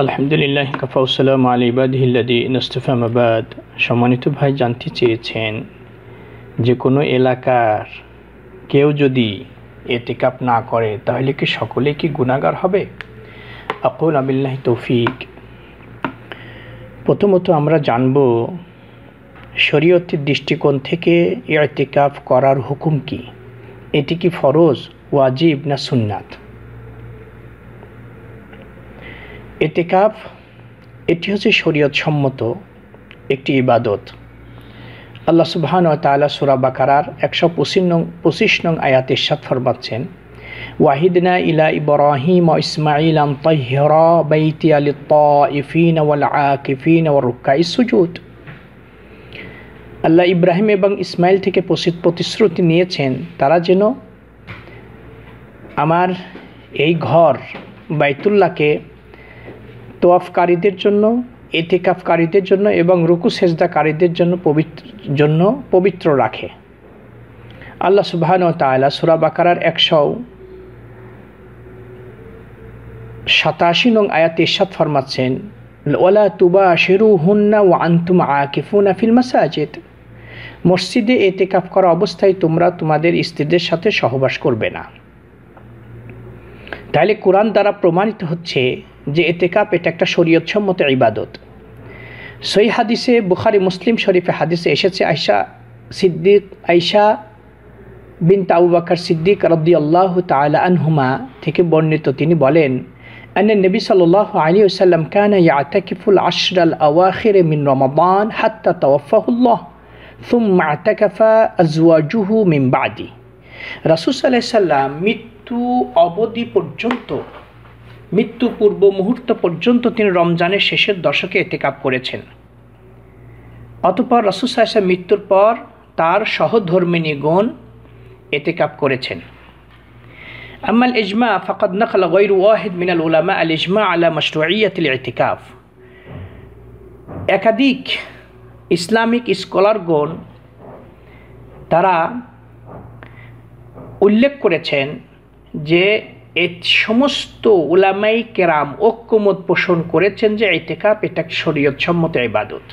আলহামদুলিল্লাহ কাফাউসালাম আলী হিল্লাদি নস্তফামাবাদ সম্মানিত ভাই জানতে চেয়েছেন যে কোনো এলাকার কেউ যদি এতেকাপ না করে তাহলে কি সকলে কি গুণাগার হবে আকুল আবিল্লাহ তৌফিক প্রথমত আমরা জানব শরীয়তের দৃষ্টিকোণ থেকে এতেকাফ করার হুকুম কি এটি কি ফরজ ওয়াজিব না সুন্নাত এতে কাপ এটি হচ্ছে শরীয়ত সম্মত একটি ইবাদত আল্লাহ সুবহান ও তালা সুরা বাকারার একশো পঁচিশ নং পঁচিশ নং আয়াতের সাত ফরমাচ্ছেন ওয়াহিদনা ইলা ইব্রাহিম ইসমাইল আন তাহিরা বাইতি আলি তাইফিন ওয়াল আকিফিন ওয়া রুকাই সুজুদ আল্লাহ ইব্রাহিম এবং ইসমাইল থেকে প্রতিশ্রুতি নিয়েছেন তারা যেন আমার এই ঘর বাইতুল্লাহকে তোয়াফকারীদের জন্য এতেকাফকারীদের জন্য এবং রুকু সেজদাকারীদের জন্য পবিত্র জন্য পবিত্র রাখে আল্লাহ সুবাহান তালা সুরাবাকার বাকারার একশো সাতাশি নং আয়াত ইসাদ ফরমাচ্ছেন ওলা তুবা শেরু হুন্না ও আন্তুম আকিফুনা ফিল মাসাজিদ মসজিদে এতেকাফ করা অবস্থায় তোমরা তোমাদের স্ত্রীদের সাথে সহবাস করবে না তাহলে কোরআন দ্বারা প্রমাণিত হচ্ছে যে এতে কাপ এটা একটা শরীয়ৎসম্মত ইবাদত সই হাদিসে বুখারি মুসলিম শরীফে হাদিসে এসেছে আয়সা সিদ্দিক আয়সা বিন তাউবাকার সিদ্দিক রদ্দি আল্লাহ তালহুমা থেকে বর্ণিত তিনি বলেন অ্যান্ড নবী সাল আলী সাল্লাম কেন ইয়াতিফুল আশরাল আওয়াখির মিন রমাবান হাত্তা তওয়াফাহুল্লাহ ثم اعتكف ازواجه من بعدي رسول মৃত্যু অবধি পর্যন্ত মৃত্যু পূর্ব মুহূর্ত পর্যন্ত তিনি রমজানের শেষের দশকে এতে এতেকাপ করেছেন অতপর রসুসাহের মৃত্যুর পর তার এতে কাপ করেছেন আমাল ইজমা ফকদ নখল গৈর ওয়াহিদ মিনাল উলামা আল ইজমা আলা মশরুয়াতিল এতিকাফ একাধিক ইসলামিক স্কলারগণ তারা উল্লেখ করেছেন যে এ সমস্ত ওলামাই কেরাম ঐক্যমত পোষণ করেছেন যে কাপ এটা শরীয়ত সম্মত ইবাদত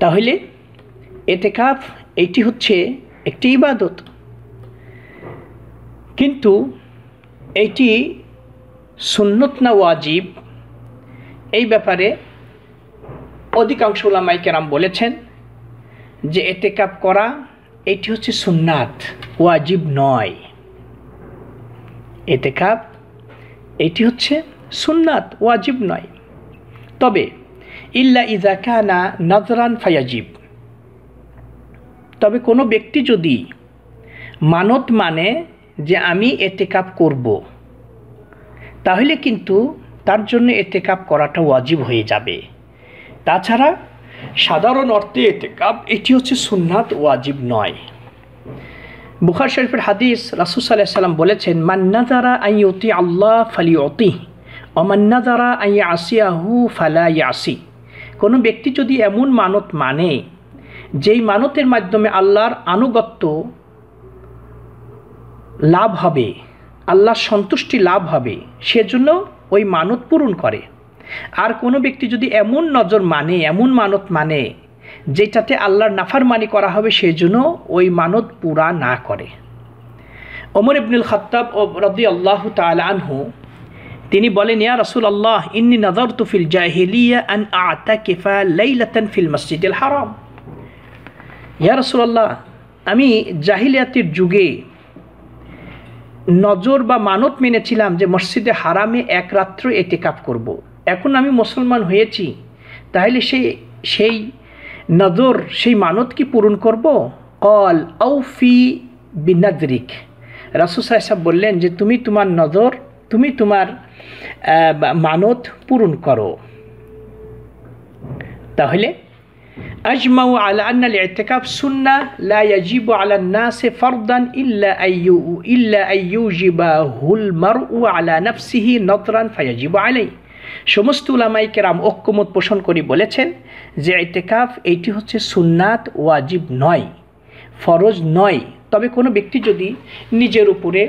তাহলে কাপ এটি হচ্ছে একটি ইবাদত কিন্তু এটি সুন্নত না ওয়াজিব এই ব্যাপারে অধিকাংশ ওলামাই কেরাম বলেছেন যে এতেকাপ করা এটি হচ্ছে সুন্নাত ওয়াজিব নয় এতে কাপ এটি হচ্ছে সুন্নাত ওয়াজিব নয় তবে ইল্লা ইজাকানা নজরান ফায়াজিব তবে কোনো ব্যক্তি যদি মানত মানে যে আমি এতে কাপ করব তাহলে কিন্তু তার জন্য এতে কাপ করাটা ওয়াজিব হয়ে যাবে তাছাড়া সাধারণ অর্থে এতে কাপ এটি হচ্ছে সুন্নাত ওয়াজিব নয় বুখার শরীফের হাদিস রাসুসাল্লাহ সাল্লাম বলেছেন মান্নাদারা অতি আল্লাহ ফালি অতি অমান্নাদারা আইয়া আসিয়াহু ফালা ইয়াসি কোনো ব্যক্তি যদি এমন মানত মানে যেই মানতের মাধ্যমে আল্লাহর আনুগত্য লাভ হবে আল্লাহর সন্তুষ্টি লাভ হবে সেজন্য ওই মানত পূরণ করে আর কোনো ব্যক্তি যদি এমন নজর মানে এমন মানত মানে যেটাতে আল্লাহর নাফারমানি করা হবে সেজন্য ওই মানত পুরা না করে ওমর ইবনুল খত্তাব ও রদি আল্লাহ তালানহু তিনি বলেন ইয়া রসুল আল্লাহ ইন্নি নজর তুফিল ফিল মসজিদুল হারাম ইয়া রসুল আল্লাহ আমি জাহিলিয়াতির যুগে নজর বা মানত মেনেছিলাম যে মসজিদে হারামে এক রাত্র কাপ করব। এখন আমি মুসলমান হয়েছি তাহলে সে সেই নজর সেই মানত কি পূরণ করব কল ঔফি বিনাদরিক রাসুল সাহেব বললেন যে তুমি তোমার নজর তুমি তোমার মানত পূরণ করো তাহলে আজমাউ আলা আন্নাল ইতিকাফ সুন্না লা ইয়াজিবু আলা নাসে ফরদান ইল্লা আইয়ু ইল্লা আইয়ুজিবাহুল মারউ আলা নাফসিহি নদরান ফায়াজিবু আলাইহি সমস্ত উলামাইকে রাম ঐক্যমত পোষণ করে বলেছেন যে এতেকাফ এইটি হচ্ছে সুন্নাত ওয়াজিব নয় ফরজ নয় তবে কোনো ব্যক্তি যদি নিজের উপরে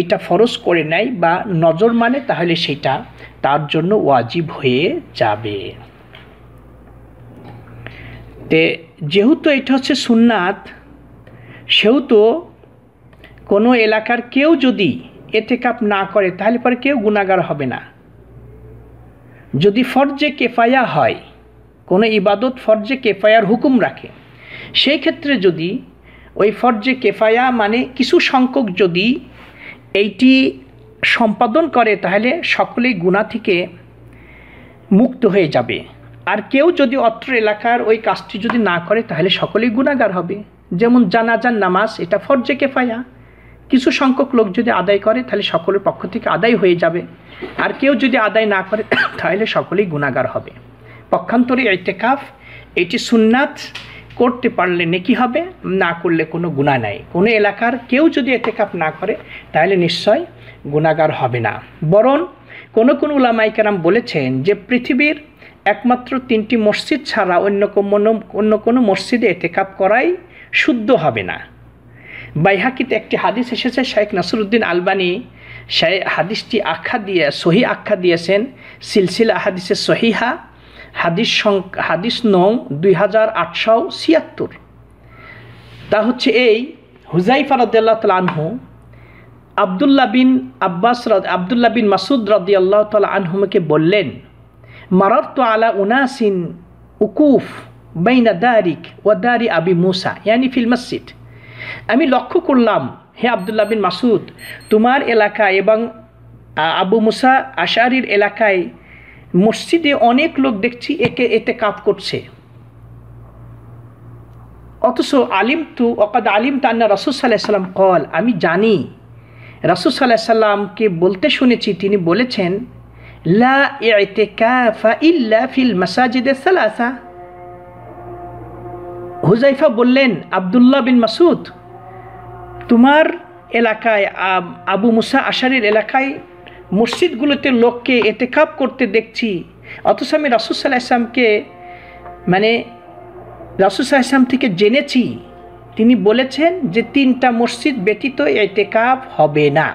এটা ফরজ করে নেয় বা নজর মানে তাহলে সেটা তার জন্য ওয়াজিব হয়ে যাবে তে যেহেতু এটা হচ্ছে সুন্নাত সেহেতু কোনো এলাকার কেউ যদি এতে কাপ না করে তাহলে পরে কেউ গুণাগার হবে না যদি ফরজে কেফায়া হয় কোনো ইবাদত ফরজে কেফায়ার হুকুম রাখে সেই ক্ষেত্রে যদি ওই ফরজে কেফায়া মানে কিছু সংখ্যক যদি এইটি সম্পাদন করে তাহলে সকলেই গুণা থেকে মুক্ত হয়ে যাবে আর কেউ যদি অত্র এলাকার ওই কাজটি যদি না করে তাহলে সকলেই গুণাগার হবে যেমন জানাজান নামাজ এটা ফরজে কেফায়া কিছু সংখ্যক লোক যদি আদায় করে তাহলে সকলের পক্ষ থেকে আদায় হয়ে যাবে আর কেউ যদি আদায় না করে তাহলে সকলেই গুণাগার হবে পক্ষান্তরে এতেকাফ এটি সুন্নাত করতে পারলে নেকি হবে না করলে কোনো গুণা নাই কোনো এলাকার কেউ যদি এতেকাপ না করে তাহলে নিশ্চয় গুণাগার হবে না বরং কোনো কোনো উলামাইকারাম বলেছেন যে পৃথিবীর একমাত্র তিনটি মসজিদ ছাড়া অন্য কোনো অন্য কোনো মসজিদে এতেকাপ করাই শুদ্ধ হবে না বাইহাকিতে একটি হাদিস এসেছে শেখ নাসরুদ্দিন আলবানি সে হাদিসটি আখ্যা দিয়ে সহি আখ্যা দিয়েছেন সিলসিলা হাদিসে সহিহা হাদিস হাদিস নং দুই হাজার আটশো ছিয়াত্তর তা হচ্ছে এই হুজাইফা তাল আনহু আবদুল্লা বিন আব্বাস আবদুল্লা বিন মাসুদ রদি আল্লাহ তাল আনহুমকে বললেন মারত আলা উনাসিন উকুফ বাইনা দারিক ও দারি আবি মুসা ইয়ানি ফিল মসজিদ আমি লক্ষ্য করলাম হে আবদুল্লাহ বিন মাসুদ তোমার এলাকায় এবং আবু মুসা আশারির এলাকায় মসজিদে অনেক লোক দেখছি একে এতে কাপ করছে অথচ আলিম তু অকাদ আলিম তান্না রাসুল সাল্লাহ সাল্লাম কল আমি জানি রাসুল সাল্লাহ সাল্লামকে বলতে শুনেছি তিনি বলেছেন লা ফা ইল্লা ফিল মাসাজিদে সালাসা হুজাইফা বললেন আবদুল্লাহ বিন মাসুদ তোমার এলাকায় আবু মুসা আশারির এলাকায় মসজিদগুলোতে লোককে এতেকাপ করতে দেখছি অথচ আমি রাসুসাল্লাহ ইসলামকে মানে রাসুসাল্লাহ ইসলাম থেকে জেনেছি তিনি বলেছেন যে তিনটা মসজিদ ব্যতীত এতেকাপ হবে না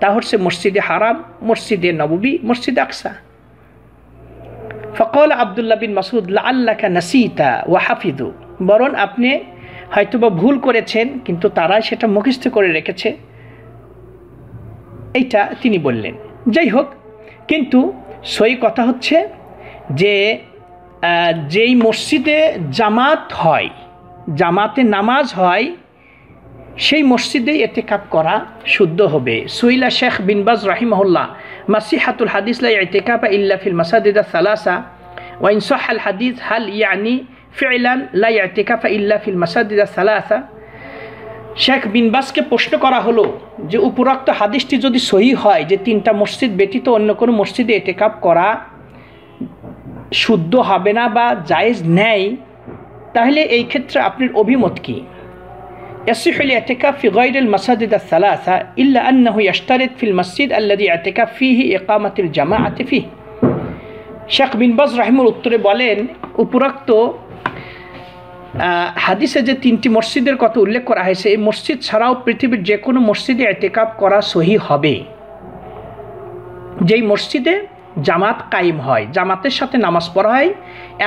তা হচ্ছে মসজিদে হারাম মসজিদে নবী মসজিদ আকসা ফকল আবদুল্লাহ বিন মাসুদ আল্লাহ নাসিতা ওয়া হাফিদু বরং আপনি হয়তোবা ভুল করেছেন কিন্তু তারা সেটা মুখস্থ করে রেখেছে এইটা তিনি বললেন যাই হোক কিন্তু সই কথা হচ্ছে যে যেই মসজিদে জামাত হয় জামাতে নামাজ হয় সেই মসজিদে এতেকাপ করা শুদ্ধ হবে সুইলা শেখ বিনবাজ রাহিমহল্লা মাসিহাতুল হাদিস লাই এতেকাপা ইল্লা ফিল মাসাদিদা সালাসা ওয়াইন হাদিস হাল ইয়ানি ফেলান লাই আতেকাফা ইল্লা ফিল মাসাদিদা সালাসা শেখ বিনবাসকে প্রশ্ন করা হলো যে উপরোক্ত হাদিসটি যদি সহি হয় যে তিনটা মসজিদ ব্যতীত অন্য কোনো মসজিদে এটেকাপ করা শুদ্ধ হবে না বা জায়েজ নেয় তাহলে এই ক্ষেত্রে আপনার অভিমত কী يصح الاعتكاف في غير المساجد الثلاثة إلا أنه يشترط في المسجد الذي اعتكاف فيه إقامة الجماعة فيه শেখ বিন বাজ রাহিমুল উত্তরে বলেন উপরোক্ত হাদিসে যে তিনটি মসজিদের কথা উল্লেখ করা হয়েছে এই মসজিদ ছাড়াও পৃথিবীর যে কোনো মসজিদে এতেকাপ করা সহি হবে যেই মসজিদে জামাত কায়েম হয় জামাতের সাথে নামাজ পড়া হয়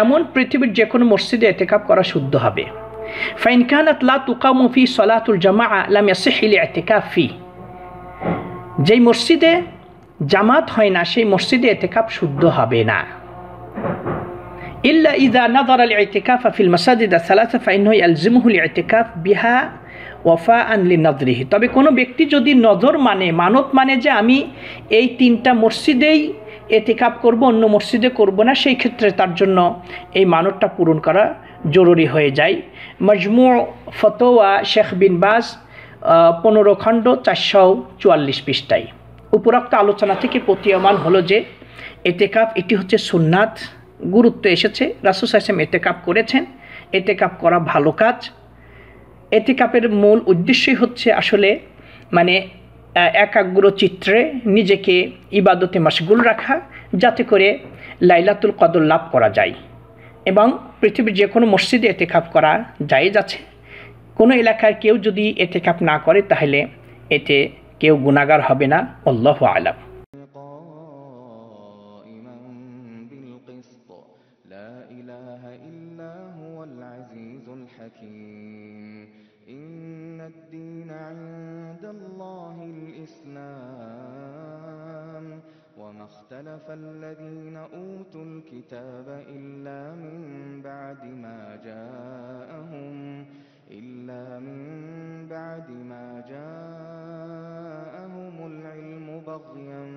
এমন পৃথিবীর যে কোনো মসজিদে এতেকাপ করা শুদ্ধ হবে ফাইন আতলা তুকা মুফি সলাতুল জামা আলাম ইয়াসিহিলি ফি যেই মসজিদে জামাত হয় না সেই মসজিদে এতেকাপ শুদ্ধ হবে না ইল্লা ইদা নাদার আল ইতিকাফ ফিল মাসাজিদ সালাসা ফাইন আলজিমহুল ইতিকাফ বিহা ওয়ফা আনলি নদরিহি তবে কোনো ব্যক্তি যদি নজর মানে মানত মানে যে আমি এই তিনটা মসজিদেই এতেকাপ করব অন্য মসজিদে করব না সেই ক্ষেত্রে তার জন্য এই মানতটা পূরণ করা জরুরি হয়ে যায় মজমু ফতোয়া শেখ বিন বাস পনেরো খণ্ড চারশো চুয়াল্লিশ পৃষ্ঠায় উপরোক্ত আলোচনা থেকে প্রতীয়মান হলো যে এতেকাপ এটি হচ্ছে সুন্নাথ গুরুত্ব এসেছে রাসুল সাইসেম এতে কাপ করেছেন এতে কাপ করা ভালো কাজ এতে কাপের মূল উদ্দেশ্যই হচ্ছে আসলে মানে একাগ্র চিত্রে নিজেকে ইবাদতে মাসগুল রাখা যাতে করে লাইলাতুল কদর লাভ করা যায় এবং পৃথিবীর যে কোনো মসজিদে এতেকাপ করা যায় যাচ্ছে কোনো এলাকার কেউ যদি এতেকাপ না করে তাহলে এতে কেউ গুণাগার হবে না অল্লাহ আলাম اختلف الذين أوتوا الكتاب إلا من بعد ما جاءهم إلا من بعد ما جاءهم العلم بغيا